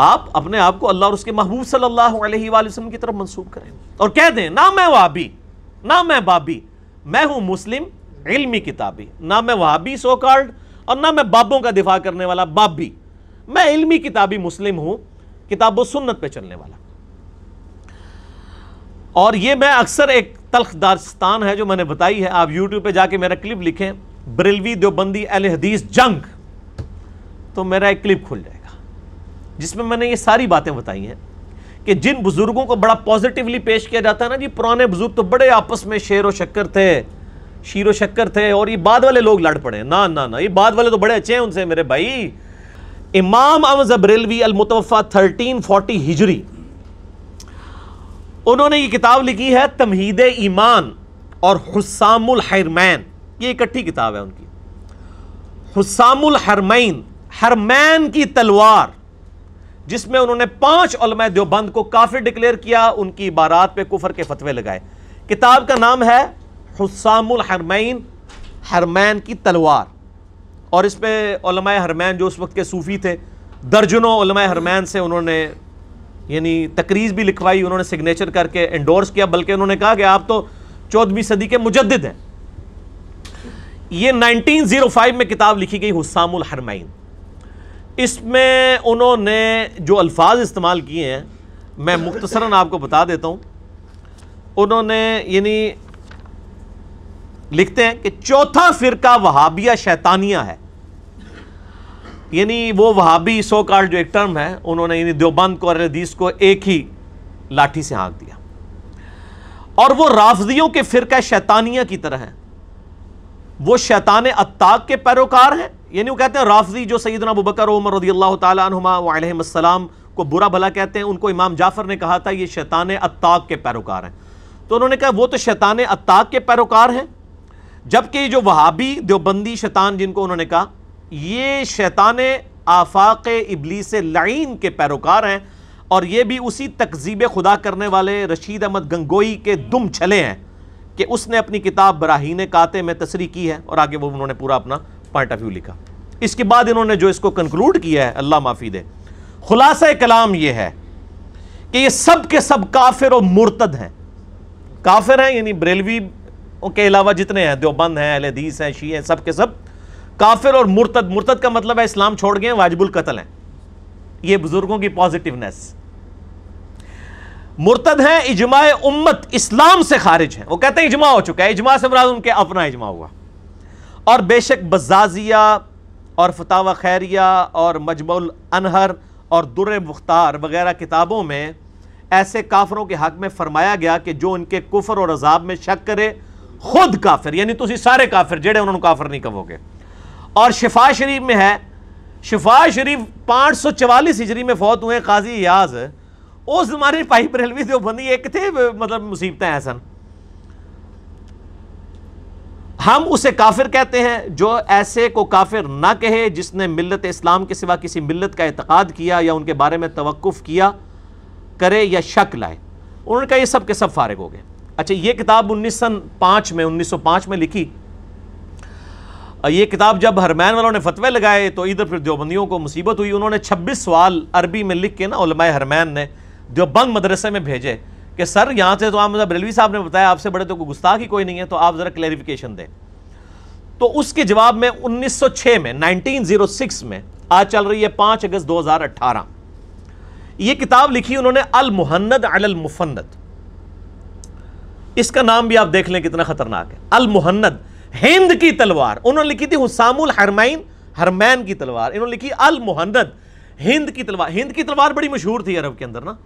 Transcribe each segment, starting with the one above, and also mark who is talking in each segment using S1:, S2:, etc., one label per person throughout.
S1: आप अपने आप को अल्लाह और उसके महबूब सल्लल्लाहु अलैहि वसल्लम की तरफ मंसूब करें और कह दें ना मैं वाबी ना मैं बाबी मैं हूं मुस्लिम इल्मी किताबी ना मैं वाबी सो कार्ड और ना मैं बाबों का दिफा करने वाला बाबी मैं इल्मी किताबी मुस्लिम हूं किताब सुन्नत पे चलने वाला और ये मैं अक्सर एक तलख दास्तान है जो मैंने बताई है आप यूट्यूब पे जाके मेरा क्लिप लिखें ब्रिलवी देवबंदी अल हदीस जंग तो मेरा एक क्लिप खुल जाए जिसमें मैंने ये सारी बातें बताई हैं कि जिन बुजुर्गों को बड़ा पॉजिटिवली पेश किया जाता है ना जी पुराने बुजुर्ग तो बड़े आपस में शेर व शक्कर थे शीर व शक्कर थे और ये बाद वाले लोग लड़ पड़े ना ना ना ये बाद वाले तो बड़े अच्छे हैं उनसे मेरे भाई इमाम अमज अब्रेलवी अलमुतफ़ा थर्टीन फोर्टी हिजरी उन्होंने ये किताब लिखी है तमहीद ईमान और हुसामुल हरमैन ये इकट्ठी किताब है उनकी हुसामुल हरमैन हरमैन की तलवार जिसमें उन्होंने पांच उलमा देवबंद को काफी डिक्लेयर किया उनकी इबारात पे कुफर के फतवे लगाए किताब का नाम है हुसामुल हरमैन हरमैन की तलवार और इसमें उलमा हरमैन जो उस वक्त के सूफ़ी थे दर्जनों हरमैन से उन्होंने यानी तकरीज भी लिखवाई उन्होंने सिग्नेचर करके इंडोर्स किया बल्कि उन्होंने कहा कि आप तो चौदहवीं सदी के मुजद हैं ये 1905 में किताब लिखी गई हुसामुल हरमैन इसमें उन्होंने जो अल्फाज इस्तेमाल किए हैं मैं मुख्तसरा आपको बता देता हूँ उन्होंने यानी लिखते हैं कि चौथा फ़िरका वहाबिया शैतानिया है यानी वो वहाबी सो कार्ड जो एक टर्म है उन्होंने यानी देवबंद को और को एक ही लाठी से हाँक दिया और वो राफजियों के फ़िरका शैतानिया की तरह हैं वो शैतान अत्ताक के पैरोकार हैं यानी वो कहते हैं राफजी जो सईदना अबूबकर उमर रदी अल्लाह तुमा को बुरा भला कहते हैं उनको इमाम जाफ़र ने कहा था ये शैतान अत्ताक के पैरोकार हैं तो उन्होंने कहा वो तो शैतान अत्ताक के पैरोकार हैं जबकि जो वहाबी देवबंदी शैतान जिनको उन्होंने कहा ये शैतान आफाक इबली से लाइन के पैरोकार हैं और ये भी उसी तकजीब खुदा करने वाले रशीद अहमद गंगोई के दुम छले हैं कि उसने अपनी किताब बराहीन काते में तस्री की है और आगे वो उन्होंने पूरा अपना पॉइंट ऑफ व्यू लिखा इसके बाद इन्होंने जो इसको कंक्लूड किया है अल्लाह माफी दे खुलासा कलाम यह है कि ये सब के सब काफिर और मुर्तद हैं काफिर हैं यानी बरेलवी के अलावा जितने हैं देवबंद हैं अहदीस हैं शी हैं सब के सब काफिर और मुर्तद मुर्तद का मतलब है इस्लाम छोड़ गए वाजिबुल कतल हैं ये बुजुर्गों की पॉजिटिवनेस मुर्तद हैं इजमा उम्मत इस्लाम से खारिज हैं वो कहते हैं इजमा हो चुका है इजमा से मराज उनके अपना इजमा हुआ और बेशक बजाजिया और फतावा खैरिया और मजमूल अनहर और दुर मुख्तार वगैरह किताबों में ऐसे काफरों के हक में फरमाया गया कि जो इनके कुफर और अजाब में शक करे खुद काफिर यानी तुम सारे काफिर जेड़े उन्होंने काफर नहीं कहोगे और शिफा शरीफ में है शिफा शरीफ पाँच सौ चवालीस हिजरी में फौत हुए काजी याज उस जमाने पाई बरेलवी देवबंदी एक थे मतलब मुसीबतें हैं सन हम उसे काफिर कहते हैं जो ऐसे को काफिर ना कहे जिसने मिलत इस्लाम के सिवा किसी मिलत का इतकाद किया या उनके बारे में तवक़ुफ़ किया करे या शक लाए उन्होंने कहा ये सब के सब फारग हो गए अच्छा ये किताब उन्नीस सन पाँच में उन्नीस सौ पाँच में लिखी ये किताब जब हरमैन वालों ने फतवे लगाए तो इधर फिर देवबंदियों को मुसीबत हुई उन्होंने छब्बीस सवाल अरबी में लिख के ना हरमैन ने देवबंग मदरसे में भेजे कि सर यहाँ से तो आप मतलब रेलवी साहब ने बताया आपसे बड़े तो गुस्ताख ही कोई नहीं है तो आप ज़रा क्लेरिफिकेशन दें तो उसके जवाब में 1906 में 1906 में आज चल रही है 5 अगस्त 2018 ये किताब लिखी उन्होंने अल मुहन्नद अल मुफन्नद इसका नाम भी आप देख लें कितना खतरनाक है अल मुहन्नद हिंद की तलवार उन्होंने लिखी थी हुसामुल हरमैन हरमैन की तलवार इन्होंने लिखी अल मुहन्नद हिंद की तलवार हिंद की तलवार बड़ी मशहूर थी अरब के अंदर ना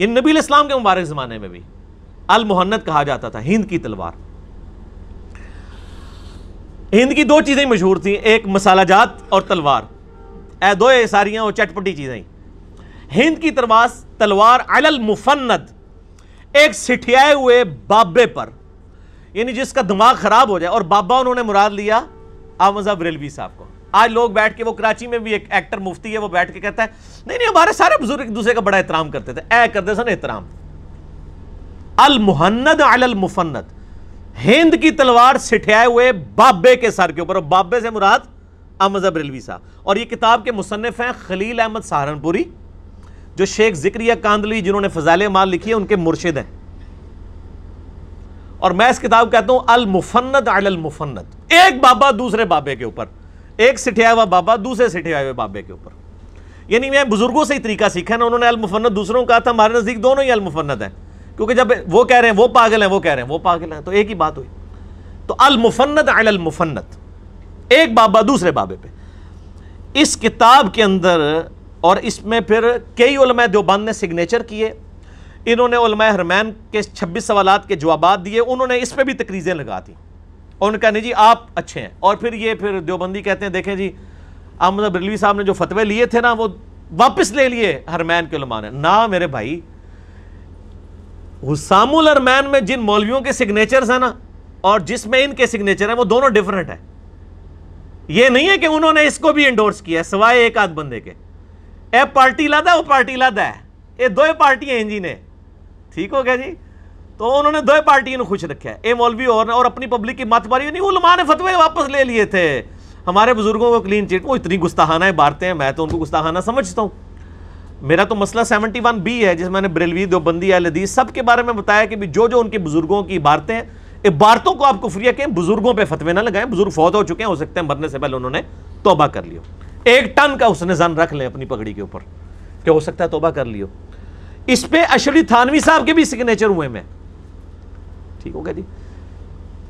S1: ये नबी इस्लाम के मुबारक ज़माने में भी अल मोहन्नत कहा जाता था हिंद की तलवार हिंद की दो चीज़ें मशहूर थी एक मसाला जात और तलवार ए दो सारियाँ और चटपटी चीज़ें हिंद की तरवास तलवार अल मुफन्नत एक सिठियाए हुए बाबे पर यानी जिसका दिमाग ख़राब हो जाए और बाबा उन्होंने मुराद लिया आमजा बरेलवी साहब को आज लोग बैठ के वो कराची में भी एक एक्टर मुफ्ती है वो बैठ के कहता है नहीं नहीं हमारे सारे बुजुर्ग एक दूसरे का बड़ा एहतराम करते थे ऐ करते सन एहतराम अल मुहन्नद अल अल मुफन्नत हिंद की तलवार सिठियाए हुए बाबे के सर के ऊपर बाबे से मुराद अहमद रिलवी साहब और ये किताब के मुसनफ़ हैं खलील अहमद सहारनपुरी जो शेख जिक्रिया कांदली जिन्होंने फजाल माल लिखी है उनके मुर्शिद हैं और मैं इस किताब कहता हूं अल मुफन्नत अल मुफन्नत एक बाबा दूसरे बाबे के ऊपर एक सिठिया हुआ बाबा दूसरे सिठिया हुए बाबे के ऊपर यानी मैं बुजुर्गों से ही तरीका सीखा ना उन्होंने अलमुफन्नत दूसरों का कहा था हमारे नज़दीक दोनों ही अलमुफन्नत हैं क्योंकि जब वो कह रहे हैं वो पागल हैं वो कह रहे हैं वो पागल हैं तो एक ही बात हुई तो अलमुफन्नत अलमुफन्नत एक बाबा दूसरे बाबे पे इस किताब के अंदर और इसमें फिर कई उलमा देवबंद ने सिग्नेचर किए इन्होंने उलमा हरमैन के छब्बीस सवाल के जवाब दिए उन्होंने इस पर भी तकरीज़ें लगा दी और उन्होंने कहा नहीं जी आप अच्छे हैं और फिर ये फिर देवबंदी कहते हैं देखें जी अहमद मतलब बरेलवी साहब ने जो फतवे लिए थे ना वो वापस ले लिए हरमैन के उलमा ना मेरे भाई हुसामुल हरमैन में जिन मौलवियों के सिग्नेचर्स हैं ना और जिसमें इनके सिग्नेचर हैं वो दोनों डिफरेंट हैं ये नहीं है कि उन्होंने इसको भी इंडोर्स किया है सिवाय एक आध बंदे के ए पार्टी लादा वो पार्टी लादा है ये दो पार्टियां हैं जी ने ठीक हो गया जी तो उन्होंने दो पार्टी ने खुश रखा है ए मौलवी और, और अपनी पब्लिक की मत मारी नहीं उलमा ने फतवे वापस ले लिए थे हमारे बुजुर्गों को क्लीन चिट वो इतनी गुस्ताहाना है बारते हैं मैं तो उनको गुस्ताहाना समझता हूँ मेरा तो मसला सेवेंटी वन बी है जिसमें मैंने बरेलवी दोबंदी दी सब के बारे में बताया कि जो जो उनके बुजुर्गों की इबारतें हैं इबारतों को आप कुफरिया कहें बुजुर्गों पर फतवे ना लगाएं बुजुर्ग फौत हो चुके हैं हो सकते हैं मरने से पहले उन्होंने तोबा कर लियो एक टन का उसने जन रख लें अपनी पगड़ी के ऊपर क्या हो सकता है तोबा कर लियो इस पर अशरी थानवी साहब के भी सिग्नेचर हुए मैं ठीक हो गया जी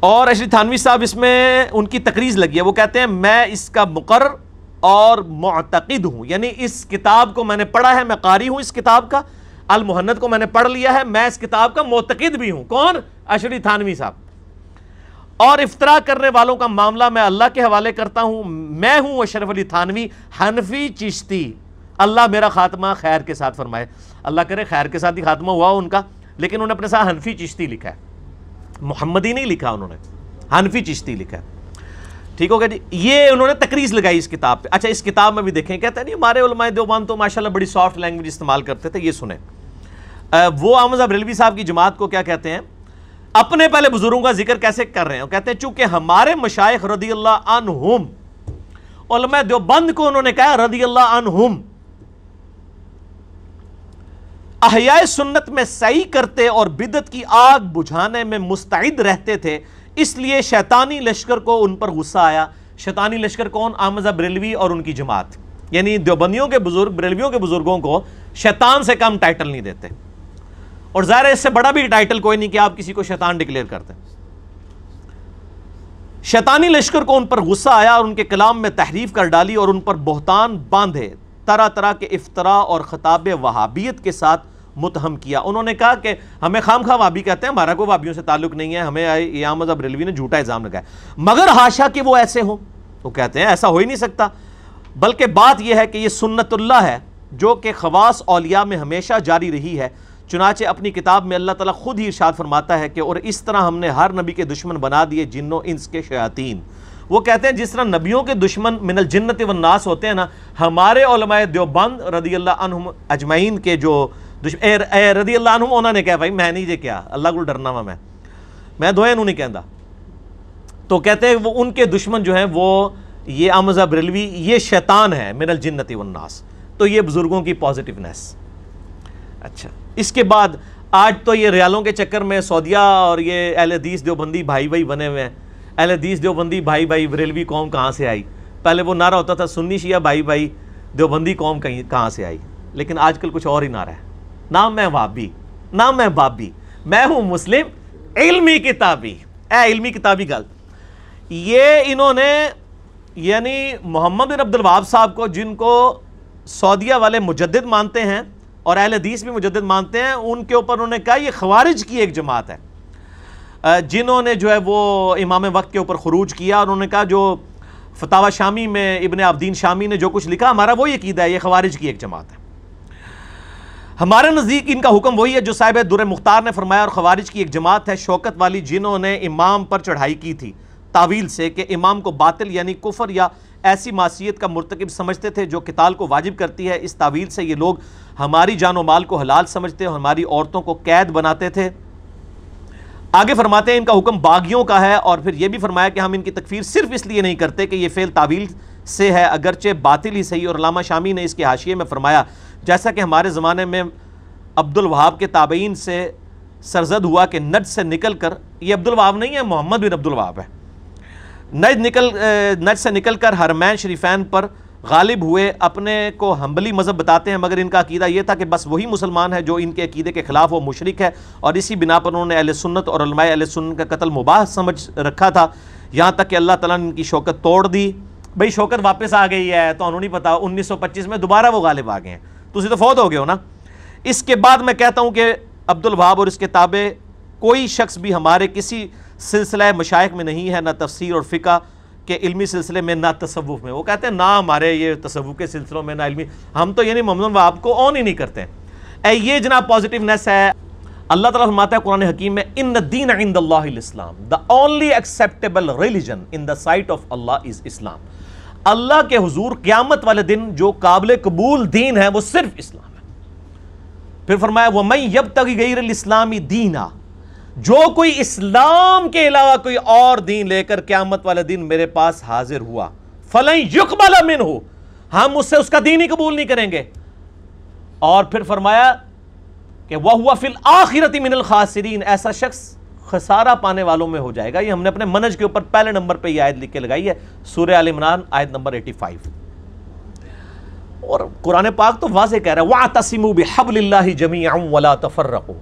S1: और अशरी थानवी साहब इसमें उनकी तकरीज लगी है वो कहते हैं मैं इसका मुकर और मतकद हूँ यानी इस किताब को मैंने पढ़ा है मैं कारी हूँ इस किताब का अलमहन्नत को मैंने पढ़ लिया है मैं इस किताब का मोतकद भी हूँ कौन अशरी थानवी साहब और इफ्तरा करने वालों का मामला मैं अल्लाह के हवाले करता हूँ मैं हूँ अशरफ अली थानवी हनफी चिश्ती अल्लाह मेरा खात्मा खैर के साथ फरमाए अल्लाह करे खैर के साथ ही खात्मा हुआ उनका लेकिन उन्होंने अपने साथ हनफी चिश्ती लिखा है मोहम्मदी नहीं लिखा उन्होंने हनफी चिश्ती लिखा है ठीक गया जी ये उन्होंने तकरीज लगाई इस किताब पे अच्छा इस किताब में भी देखें कहते हैं नहीं हमारे उलमाए देवबान तो माशाल्लाह बड़ी सॉफ्ट लैंग्वेज इस्तेमाल करते थे ये सुने आ, वो अब रेलवी साहब की जमात को क्या कहते हैं अपने पहले बुजुर्गों का जिक्र कैसे कर रहे हैं कहते हैं चूंकि हमारे मशाइ रदी अल्लाह अनहुम देवबंद को उन्होंने कहा रदी अल्लाह अनहुम अहिया सुन्नत में सही करते और बिदत की आग बुझाने में मुस्तैद रहते थे इसलिए शैतानी लश्कर को उन पर गुस्सा आया शैतानी लश्कर कौन आमजा बरेलवी और उनकी जमात यानी देवबंदियों के बुजुर्ग बरेलवियों के बुजुर्गों को शैतान से कम टाइटल नहीं देते और ज़ाहिर इससे बड़ा भी टाइटल कोई नहीं कि आप किसी को शैतान डिक्लेयर करते शैतानी लश्कर को उन पर गुस्सा आया और उनके कलाम में तहरीफ कर डाली और उन पर बहतान बांधे तरह तरह के इफ्तरा और खताब वहाबियत के साथ मुतहम किया उन्होंने कहा कि हमें खाम खा वाबी कहते हैं हमारा को वाबियों से ताल्लुक नहीं है हमें याम मजहब रेलवी ने झूठा इल्ज़ाम लगाया मगर हाशा कि वो ऐसे हों वो कहते हैं ऐसा हो ही नहीं सकता बल्कि बात यह है कि ये सुन्नतुल्ला है जो कि खवास अलिया में हमेशा जारी रही है चुनाचे अपनी किताब में अल्लाह ताला खुद ही इर्शाद फरमाता है कि और इस तरह हमने हर नबी के दुश्मन बना दिए जिन्नों इंस के शयातीन वो कहते हैं जिस तरह नबियों के दुश्मन मिनल जन्नत वन्नास होते हैं ना हमारे देवबंद रदी अल्लाह अजमैन के जो ਦੁਸ਼ਮਣ ਰਦੀ ਅੱਲਾਹ ਨੂੰ ਉਹਨਾਂ ਨੇ ਕਿਹਾ ਭਾਈ ਮੈਂ ਨਹੀਂ ਜੇ डरना वा मैं मैं दोए नहीं कहता तो कहते हैं वो उनके दुश्मन जो हैं वो ये आमजा बरेलवी ये शैतान है मिनल जिन्नति वन्नास तो ये बुज़ुर्गों की पॉजिटिवनेस अच्छा इसके बाद आज तो ये रियालों के चक्कर में सऊदिया और ये अहलदीस देवबंदी भाई भाई बने हुए हैं अहलदीस देवबंदी भाई भाई बरेलवी कौम कहाँ से आई पहले वो नारा होता था सुन्नी शिया भाई भाई देवबंदी कौम कहीं कहाँ से आई लेकिन आजकल कुछ और ही नारा है ना मैं वाबी ना मैं बाबी मैं हूं मुस्लिम इल्मी किताबी ए इल्मी किताबी गल ये इन्होंने यानी मोहम्मद बिन अब्दुल वाब साहब को जिनको सऊदिया वाले मुजद मानते हैं और अहल हदीस भी मुजद मानते हैं उनके ऊपर उन्होंने कहा ये खवारिज की एक जमात है जिन्होंने जो है वो इमाम वक्त के ऊपर खरूज किया और उन्होंने कहा जो फतावा शामी में इबन आबदीन शामी ने जो कुछ लिखा हमारा वो यकीदा है ये खवारिज की एक जमात है हमारे नज़दीक इनका हुक्म वही है जो साहिब दुर मुख्तार ने फरमाया और खवारिज की एक जमात है शौकत वाली जिन्होंने इमाम पर चढ़ाई की थी तावील से कि इमाम को बातिल यानी कुफर या ऐसी मासीत का मरतकब समझते थे जो किताल को वाजिब करती है इस तावील से ये लोग हमारी जान माल को हलाल समझते और हमारी औरतों को कैद बनाते थे आगे फरमाते हैं इनका हुक्म बागियों का है और फिर यह भी फरमाया कि हम इनकी तकफीर सिर्फ इसलिए नहीं करते कि ये फ़ेल तावील से है अगरचे बातिल ही सही और लामा शामी ने इसके हाशिए में फरमाया जैसा कि हमारे ज़माने में अब्दुल वहाब के ताबीन से सरजद हुआ कि नज से निकल कर ये अब्दुल वहाब नहीं है मोहम्मद बिन अब्दुल वहाब है नज निकल नज से निकल कर हरमैन शरीफैन पर गालिब हुए अपने को हम्बली मज़हब बताते हैं मगर इनका अकीदा यह था कि बस वही मुसलमान है जो इनके अकीदे के ख़िलाफ़ वो मुशरक है और इसी बिना पर उन्होंने अहल सुन्नत और अहल सुन्नत का कतल मुबाह समझ रखा था यहाँ तक कि अल्लाह ताला ने इनकी शौकत तोड़ दी भाई शौकत वापस आ गई है तो उन्होंने पता उन्नीस सौ पच्चीस में दोबारा वो गालिब आ गए हैं तुम तो फौत हो गए हो ना इसके बाद मैं कहता हूँ कि अब्दुल वहाब और इसके ताबे कोई शख्स भी हमारे किसी सिलसिला मशाइक में नहीं है ना तफसीर और फ़िका के इलमी सिलसिले में ना तसव्वुफ में वो कहते हैं ना हमारे ये तसव्वुफ के सिलसिलों में ना इलमी हम तो यानी ममनून वहाब को ऑन ही नहीं करते हैं ये जनाब पॉजिटिवनेस है अल्लाह ताला फरमाता है कुरान हकीम में इन दीन इंद इस्लाम the only acceptable religion in the sight of Allah is Islam अल्लाह के हजूर क्यामत वाले दिन जो काबिल कबूल दीन है वो सिर्फ इस्लाम है फिर फरमाया वह मैं यब तक गई इस्लामी दीना जो कोई इस्लाम के अलावा कोई और दीन लेकर क्यामत वाले दिन मेरे पास हाजिर हुआ फलई युकबल मिन हो हम उससे उसका दीन ही कबूल नहीं करेंगे और फिर फरमाया कि वह हुआ फिल आखिरती मिनल खासरीन ऐसा शख्स खसारा पाने वालों में हो जाएगा ये हमने अपने मनज के ऊपर पहले नंबर पे ये आयत लिख के लगाई है सूर्य आल इमरान आयत नंबर 85 और कुरान पाक तो वाजे कह रहा है वाह तसीम हबल्ला जमी वाला तफर रखो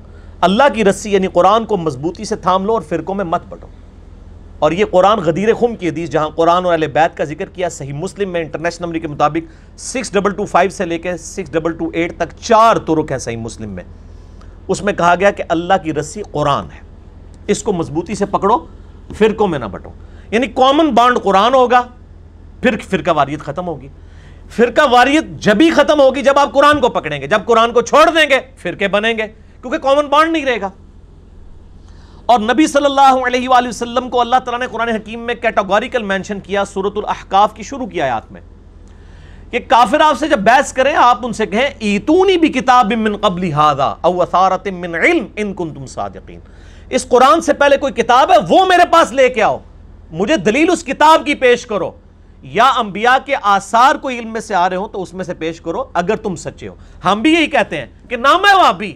S1: अल्लाह की रस्सी यानी कुरान को मजबूती से थाम लो और फिरकों में मत बटो और ये कुरान गदीर खुम की हदीस जहाँ कुरान और अल बैत का जिक्र किया सही मुस्लिम में इंटरनेशनल नंबर के मुताबिक सिक्स डबल टू फाइव से लेकर सिक्स डबल टू एट तक चार तुरुक हैं सही मुस्लिम में उसमें कहा गया कि अल्लाह की रस्सी कुरान है इसको मजबूती से पकड़ो फिरकों में ना बटो यानी कॉमन बॉन्ड कुरान होगा फिर फिरका वारियत खत्म होगी फिरका वारियत जब ही खत्म होगी जब आप कुरान को पकड़ेंगे जब कुरान को छोड़ देंगे फिरके बनेंगे क्योंकि कॉमन बॉन्ड नहीं रहेगा और नबी सल्लल्लाहु अलैहि वसल्लम को अल्लाह ताला ने कुरान हकीम में कैटेगोरिकल मेंशन किया सूरतुल अहकाफ की शुरू किया आयात में कि काफिर आपसे जब बहस करें आप उनसे कहें ईतूनी भी किताब मिन कबली हादा अवसारत मिन इल्म इन कुन सादिकीन इस कुरान से पहले कोई किताब है वो मेरे पास लेके आओ मुझे दलील उस किताब की पेश करो या अंबिया के आसार कोई इल्म में से आ रहे हो तो उसमें से पेश करो अगर तुम सच्चे हो हम भी यही कहते हैं कि ना मैं वाबी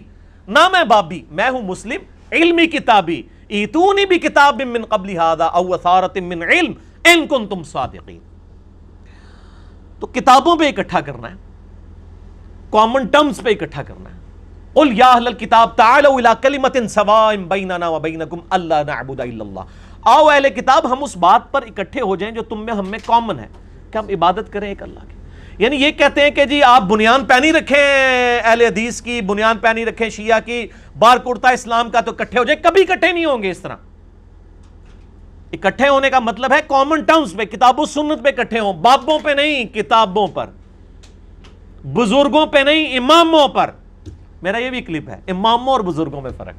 S1: ना मैं बाबी मैं हूं मुस्लिम इल्मी किताबी इतूनी भी किताब मिन कबली हादा अवसारत मिन इल्म इनकुन तुम सादिकीन तो किताबों पे इकट्ठा करना है कॉमन टर्म्स पे इकट्ठा करना है उल या अहल किताब तालो इला कलिमतिन सवाइम बैनना व बैनकुम अल्ला नअबुद इल्लल्लाह आओ अहले किताब हम उस बात पर इकट्ठे हो जाएं जो तुम में हम में कॉमन है कि हम इबादत करें एक अल्लाह की यानी ये कहते हैं कि जी आप बुनियाद पहनी रखें अहल हदीस की बुनियाद पहनी रखें शिया की बार कुर्ता इस्लाम का तो इकट्ठे हो जाए कभी इकट्ठे नहीं होंगे इस तरह इकट्ठे होने का मतलब है कॉमन टर्म्स पे किताबों सुन्नत पे इकट्ठे हों बाबों पे नहीं किताबों पर बुजुर्गों पे नहीं इमामों पर मेरा ये भी क्लिप है इमामों और बुजुर्गों में फर्क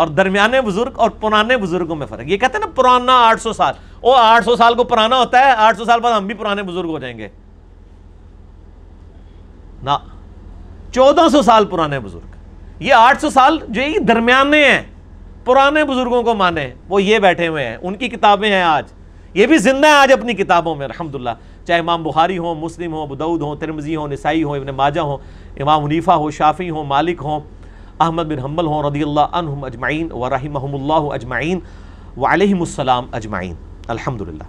S1: और दरमियाने बुजुर्ग और पुराने बुजुर्गों में फर्क ये कहते हैं ना पुराना 800 साल ओ 800 साल को पुराना होता है 800 साल बाद हम भी पुराने बुजुर्ग हो जाएंगे ना 1400 साल पुराने बुजुर्ग ये 800 साल जो ये दरमियाने हैं पुराने बुजुर्गों को माने वो ये बैठे हुए हैं उनकी किताबें हैं आज ये भी जिंदा है आज अपनी किताबों में अलहमदिल्ला चाहे इमाम बुखारी हो मुस्लिम हो बदऊद हो तिरमजी हो नसाई हो इबन माजा हो इमाम मुनीफा हो शाफ़ी हो मालिक हो अहमद बिन हम्बल हो रदील्ला अजमाइन व रहमहम्ला अजमाइन वालमसम अजमाइन अलहमदिल्ला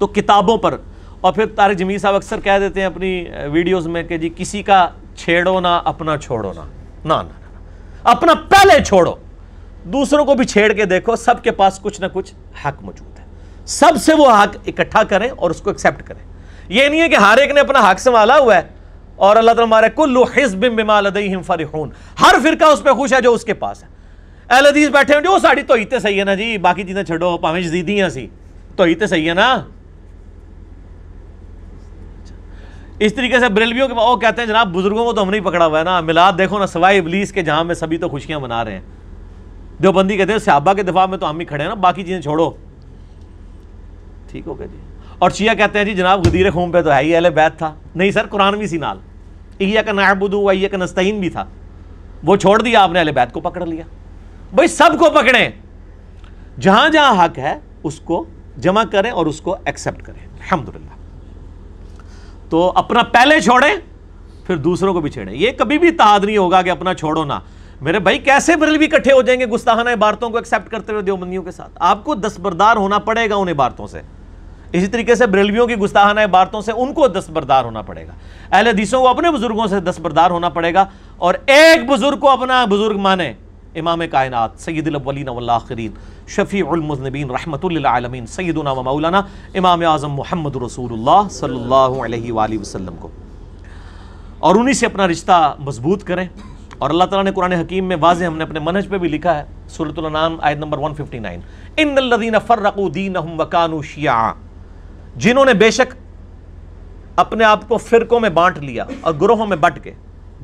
S1: तो किताबों पर और फिर तार जमीर साहब अक्सर कह देते हैं अपनी वीडियोज़ में कि जी किसी का छेड़ो ना अपना छोड़ो ना ना ना अपना पहले छोड़ो दूसरों को भी छेड़ के देखो सबके पास कुछ ना कुछ हक मौजूद सबसे वो हक इकट्ठा करें और उसको एक्सेप्ट करें ये नहीं है कि हर एक ने अपना हक संभाला हुआ है और अल्लाह तुम्हारा कुल्लु हिजबिम बिमा लदईहिम हर फिरका उस पर खुश है जो उसके पास है अहल अदीज बैठे हुए जो साड़ी तो इतने सही है ना जी बाकी चीज़ें छोड़ो भावें हैं सी तो इतने सही है ना इस तरीके से ब्रेलवियों के वो कहते हैं जनाब बुजुर्गों को तो हमने ही पकड़ा हुआ है ना मिलाद देखो ना सवाई इबलीस के जहां में सभी तो खुशियां मना रहे हैं जो बंदी कहते हैं सहाबा के दफा में तो हम ही खड़े हैं ना बाकी चीज़ें छोड़ो ठीक हो गया जी और शिया कहते हैं जी जनाब गदीर खूम पे तो है ही अहल बैत था नहीं सर कुरान भी सी नाल इया का नाबुदू वैया का नस्तीन भी था वो छोड़ दिया आपने अहल बैत को पकड़ लिया भाई सबको पकड़ें जहां जहां हक है उसको जमा करें और उसको एक्सेप्ट करें अलहमदिल्ला तो अपना पहले छोड़ें फिर दूसरों को भी छेड़ें ये कभी भी इतिहाद नहीं होगा कि अपना छोड़ो ना मेरे भाई कैसे बरेली भी इकट्ठे हो जाएंगे गुस्ताहाना इबारतों को एक्सेप्ट करते हुए देवबंदियों के साथ आपको दस्तबरदार होना पड़ेगा उन इबारतों से इसी तरीके से बरेलवियों की गुस्ताहाना इबारतों से उनको दस्तबरदार होना पड़ेगा अहल हदीसों को अपने बुजुर्गों से दस्तबरदार होना पड़ेगा और एक बुजुर्ग को अपना बुजुर्ग माने इमाम कायनात सैदुलवलिन वल्लाखरीन शफ़ीमजनबीन रहमतुल्लामीन सैदना व मौलाना इमाम आज़म मोहम्मद रसूलुल्लाह सल्लल्लाहु अलैहि वसल्लम को और उन्हीं से अपना रिश्ता मजबूत करें और अल्लाह ताला ने कुरान हकीम में वाज हमने अपने मनज पे भी लिखा है सूरतुल्नाम आयत नंबर 159 फिफ्टी नाइन इन लदीन फ़र्रकू दीन वकानू शिया जिन्होंने बेशक अपने आप को फ़िरकों में बांट लिया और ग्रोहों में बट के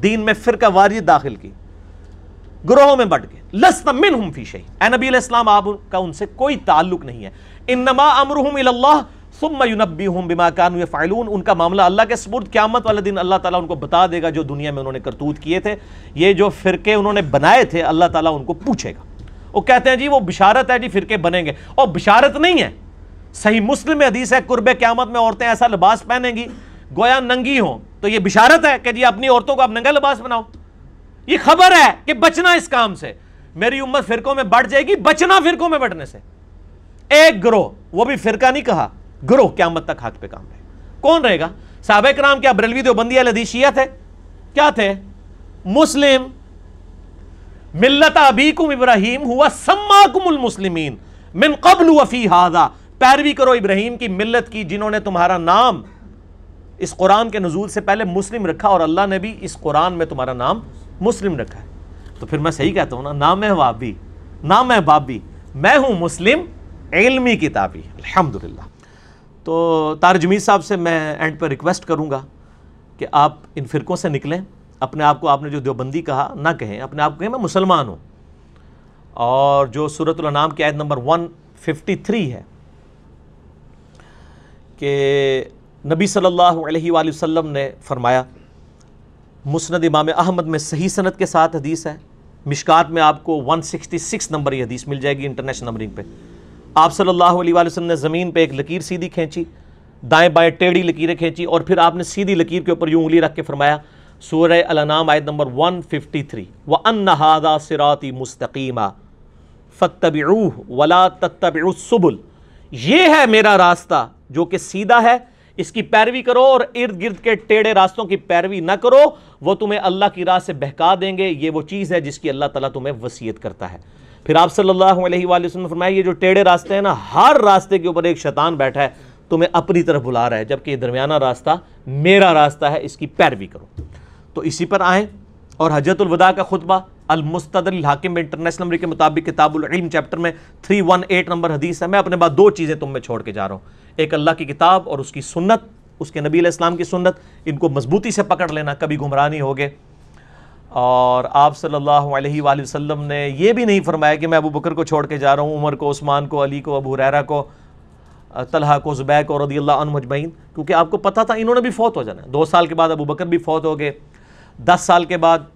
S1: दीन में फ़िरका वारी दाखिल की ग्रोहों में बट गए लसमिन हम फीशही ए नबी आप उनका उनसे कोई ताल्लुक नहीं है इन नमा अमरहम सुमयुनबी उनका मामला अल्लाह के सबूत क्यामत वाले दिन अल्लाह ताला उनको बता देगा जो दुनिया में उन्होंने करतूत किए थे ये जो फ़िरके उन्होंने बनाए थे अल्लाह ताला उनको पूछेगा वो कहते हैं जी वो बिशारत है जी फ़िरके बनेंगे और बिशारत नहीं है सही मुस्लिम में हदीस है कुर्ब क्यामत में औरतें ऐसा लिबास पहनेंगी गोया नंगी हों तो ये बिशारत है कि जी अपनी औरतों को आप नंगा लिबास बनाओ ये खबर है कि बचना इस काम से मेरी उम्मत फिरकों में बढ़ जाएगी बचना फिरकों में बढ़ने से एक ग्रोह वो भी फिरका नहीं कहा ग्रोह क्यामत तक हाथ पे काम रहे कौन रहेगा सबक राम क्या बरेलवी देवबंदी अलहदीशिया थे क्या थे मुस्लिम मिल्लत अबीकुम इब्राहिम हुआ सम्माकुमुल मुस्लिमीन मिन कबल वफी हाजा पैरवी करो इब्राहिम की मिल्लत की जिन्होंने तुम्हारा नाम इस कुरान के नजूल से पहले मुस्लिम रखा और अल्लाह ने भी इस कुरान में तुम्हारा नाम मुस्लिम रखा है तो फिर मैं सही कहता हूं ना ना मैं वाबी ना मैं बाबी मैं हूँ मुस्लिम इलमी किताबी अल्हम्दुलिल्लाह तो तार तारजमी साहब से मैं एंड पर रिक्वेस्ट करूँगा कि आप इन फ़िरक़ों से निकलें अपने आप को आपने जो देवबंदी कहा ना कहें अपने आप को कहें मैं मुसलमान हूँ और जो सूरत नाम की आयत नंबर 153 है कि नबी सल्लल्लाहु अलैहि वसल्लम ने फरमाया मुसनद इमाम अहमद में सही सनत के साथ हदीस है मिशकात में आपको 166 नंबर ये हदीस मिल जाएगी इंटरनेशनल नंबरिंग पे आप सल्लल्लाहु अलैहि वसल्लम ने ज़मीन पे एक लकीर सीधी खींची दाएं बाएं टेढ़ी लकीरें खींची और फिर आपने सीधी लकीर के ऊपर यूँ उंगली रख के फरमाया सूर अलनाम आयत नंबर 153 व हादा सिराती मुस्तकीमा फ़तबरूह वला सुबुल ये है मेरा रास्ता जो कि सीधा है इसकी पैरवी करो और इर्द गिर्द के टेढ़े रास्तों की पैरवी ना करो वो तुम्हें अल्लाह की राह से बहका देंगे ये वो चीज़ है जिसकी अल्लाह ताला तुम्हें वसीयत करता है फिर आप सल्लल्लाहु अलैहि वसल्लम फरमाया ये जो टेढ़े रास्ते हैं ना हर रास्ते के ऊपर एक शैतान बैठा है तुम्हें तो अपनी तरफ बुला रहा है जबकि ये दरमियाना रास्ता मेरा रास्ता है इसकी पैरवी करो तो इसी पर आएँ और हजरतुलवदा का खुतबा अलमुस्तदिल हाकिम इंटरनेशनल नंबर के मुताबिक किताबुल इल्म चैप्टर में थ्री वन एट नंबर हदीस है मैं अपने बाद दो चीज़ें तुम में छोड़ के जा रहा हूँ एक अल्लाह की किताब और उसकी सुन्नत उसके नबी इस्लाम की सुन्नत इनको मजबूती से पकड़ लेना कभी गुमराह नहीं हो गए और आप सल्लल्लाहु अलैहि वसल्लम ने यह भी नहीं फरमाया कि मैं अबू बकर को छोड़ के जा रहा हूँ उमर को उस्मान को अली को अबू रैरा को तलहा को जुबैक और रदी अल्लाह क्योंकि आपको पता था इन्होंने भी फौत हो जाना दो साल के बाद अबू बकर भी फौत हो गए दस साल के बाद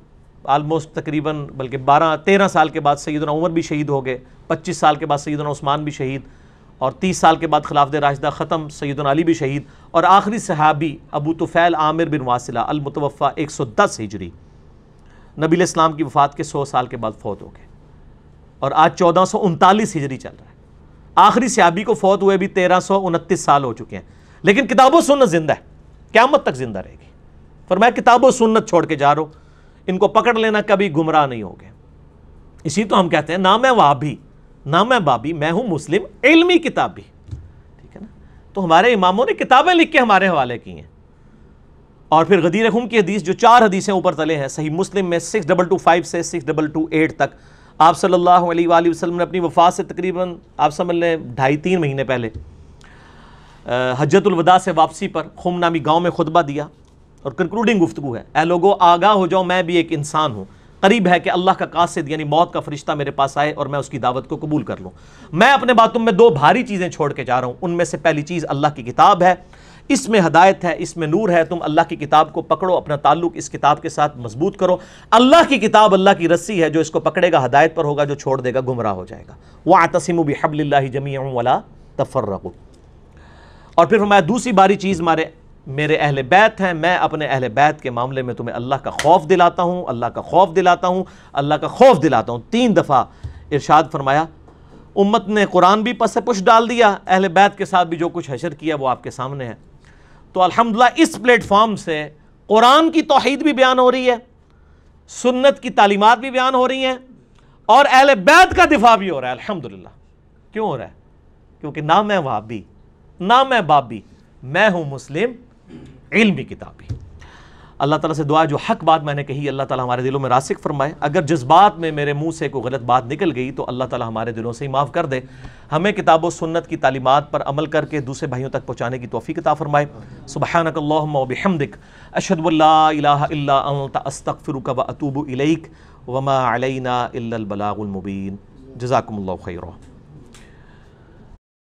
S1: आलमोस्ट तकरीबन बल्कि बारह तेरह साल के बाद सैदना उमर भी शहीद हो गए पच्चीस साल के बाद सैदना उस्मान भी शहीद और तीस साल के बाद खिलाफ राशदा ख़त्म सैदन अली भी शहीद और आखिरी सहाबी अबू तुफ़ैल आमिर बिन वासिला अलमतवफ़ा एक सौ दस हिजरी नबी इस्लाम की वफ़ात के सौ साल के बाद फौत हो गए और आज चौदह सौ उनतालीस हिजरी चल रहा है आखिरी सियाबी को फौत हुए भी तेरह सौ उनतीस साल हो चुके हैं लेकिन किताबों सुन्नत जिंदा है क्यामत तक जिंदा रहेगी पर मैं किताबों सुन्नत छोड़ के जा रहा हूँ इनको पकड़ लेना कभी गुमराह नहीं हो गए इसी तो हम कहते हैं ना मैं वाभी ना मैं बाबी मैं हूँ मुस्लिम इलमी किताबी ठीक है ना तो हमारे इमामों ने किताबें लिख के हमारे हवाले की हैं और फिर गदीर खुम की हदीस जो चार हदीसें ऊपर तले हैं सही मुस्लिम में सिक्स डबल टू फाइव से सिक्स डबल टू एट तक आप सल्लल्लाहु अलैहि वसल्लम ने अपनी वफात से तकरीबन आप समझ लें ढाई तीन महीने पहले हजतुलवदा से वापसी पर खुम नामी गाँव में खुतबा दिया और कंक्लूडिंग गुफ्तु है ए लोगो आगाह हो जाओ मैं भी एक इंसान हूँ करीब है कि अल्लाह का कासिद यानी मौत का फरिश्ता मेरे पास आए और मैं उसकी दावत को कबूल कर लूँ मैं अपने बातों में दो भारी चीज़ें छोड़ के जा रहा हूँ उनमें से पहली चीज़ अल्लाह की किताब है इसमें हदायत है इसमें नूर है तुम अल्लाह की किताब को पकड़ो अपना ताल्लुक इस किताब के साथ मजबूत करो अल्लाह की किताब अल्लाह की रस्सी है जो इसको पकड़ेगा हदायत पर होगा जो छोड़ देगा गुमराह हो जाएगा वह आतसिम बिहबल्ला जमी वाला तफर और फिर हमारे दूसरी बारी चीज़ मारे मेरे अहल बैत हैं मैं अपने अहल बैत के मामले में तुम्हें अल्लाह का खौफ दिलाता हूँ अल्लाह का खौफ दिलाता हूँ अल्लाह का खौफ दिलाता हूँ तीन दफ़ा इरशाद फरमाया उम्मत ने कुरान भी पस पुश डाल दिया अहल बैत के साथ भी जो कुछ हशर किया वो आपके सामने है तो अलहमदिल्ला इस प्लेटफॉर्म से कुरान की तोहद भी बयान हो रही है सुन्नत की तालीमत भी बयान हो रही हैं और अहल बैत का दिफा भी हो रहा है अलहमदिल्ला क्यों हो रहा है क्योंकि ना मैं वहाबी ना मैं बाबी मैं हूँ मुस्लिम इलमी किताबी अल्लाह ताला से दुआ जो हक बात मैंने कही अल्लाह ताला हमारे दिलों में रासिक फरमाए अगर जिस बात में मेरे मुंह से कोई गलत बात निकल गई तो अल्लाह ताला हमारे दिलों से ही माफ़ कर दे हमें किताब व सुन्नत की तालीमत पर अमल करके दूसरे भाइयों तक पहुँचाने की तोफ़ी किताब फरमाए सुबहानकल्लाबिहमदिक अशदुल्लास्तफ़िर व अतूब इलैक वमा अलैना इल्लल बलागुल मुबीन खैर